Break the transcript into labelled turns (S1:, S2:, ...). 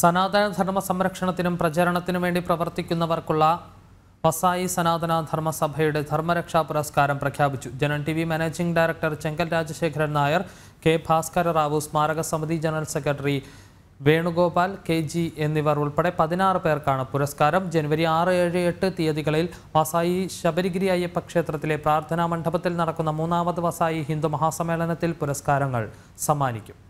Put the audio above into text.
S1: സനാതന ധർമ്മ സംരക്ഷണത്തിനും പ്രചരണത്തിനും വേണ്ടി പ്രവർത്തിക്കുന്നവർക്കുള്ള വസായി സനാതന ധർമ്മസഭയുടെ ധർമ്മരക്ഷാ പുരസ്കാരം പ്രഖ്യാപിച്ചു Janam T V managing director Chengal Rajasekharan Nair K Bhaskara Rao സ്മാരക സമിതി general secretary Venugopal K G എന്നിവർ ഉൾപ്പെടെ പതിനാറ് പേർക്കാണ് പുരസ്കാരം ജനുവരി ആറ് ഏഴ് എട്ട് തീയതികളിൽ വസായി ശബരിഗിരി അയ്യപ്പ ക്ഷേത്രത്തിലെ പ്രാർത്ഥനാ മണ്ഡപത്തിൽ നടക്കുന്ന മൂന്നാമത് വസായി ഹിന്ദു മഹാസമ്മേളനത്തിൽ പുരസ്കാരങ്ങൾ സമ്മാനിക്കും